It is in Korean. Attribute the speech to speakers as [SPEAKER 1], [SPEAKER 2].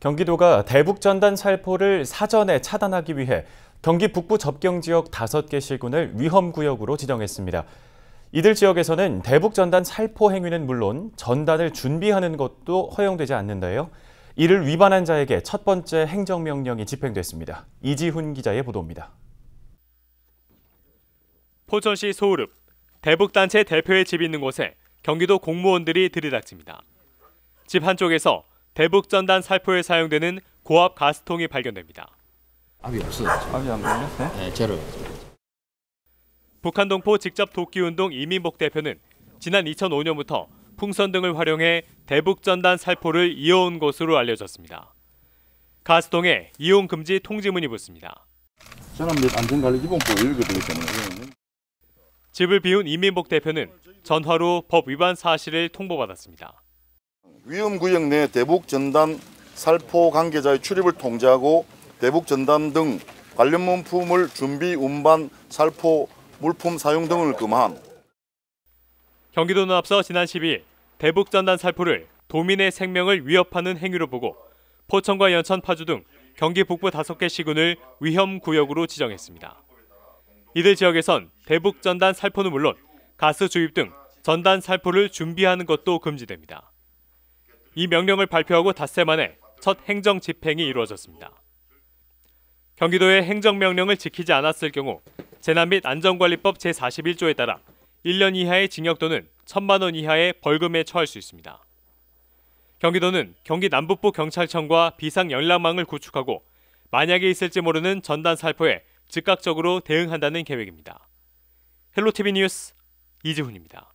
[SPEAKER 1] 경기도가 대북전단 살포를 사전에 차단하기 위해 경기 북부 접경 지역 5개 시군을 위험구역으로 지정했습니다. 이들 지역에서는 대북전단 살포 행위는 물론 전단을 준비하는 것도 허용되지 않는데요. 이를 위반한 자에게 첫 번째 행정명령이 집행됐습니다. 이지훈 기자의 보도입니다.
[SPEAKER 2] 포천시 소울읍 대북단체 대표의 집 있는 곳에 경기도 공무원들이 들이닥칩니다. 집 한쪽에서 대북전단 살포에 사용되는 고압 가스통이 발견됩니다.
[SPEAKER 3] 압이 없어졌 압이 안걸렸어 네? 네, 제로.
[SPEAKER 2] 북한 동포 직접 도끼운동 이민복 대표는 지난 2005년부터 풍선 등을 활용해 대북전단 살포를 이어온 것으로 알려졌습니다. 가스통에 이용 금지 통지문이 붙습니다. 집을 비운 이민복 대표는 전화로 법 위반 사실을 통보받았습니다.
[SPEAKER 3] 위험구역 내 대북 전단 살포 관계자의 출입을 통제하고 대북 전단 등 관련 문품을 준비, 운반, 살포, 물품 사용 등을 금한
[SPEAKER 2] 경기도는 앞서 지난 12일 대북 전단 살포를 도민의 생명을 위협하는 행위로 보고 포천과 연천, 파주 등 경기 북부 5개 시군을 위험 구역으로 지정했습니다. 이들 지역에선 대북 전단 살포는 물론 가스 주입 등 전단 살포를 준비하는 것도 금지됩니다. 이 명령을 발표하고 닷새 만에 첫 행정 집행이 이루어졌습니다. 경기도의 행정명령을 지키지 않았을 경우 재난 및 안전관리법 제41조에 따라 1년 이하의 징역 또는 1천만 원 이하의 벌금에 처할 수 있습니다. 경기도는 경기 남북부 경찰청과 비상 연락망을 구축하고 만약에 있을지 모르는 전단 살포에 즉각적으로 대응한다는 계획입니다. 헬로티비 뉴스 이지훈입니다.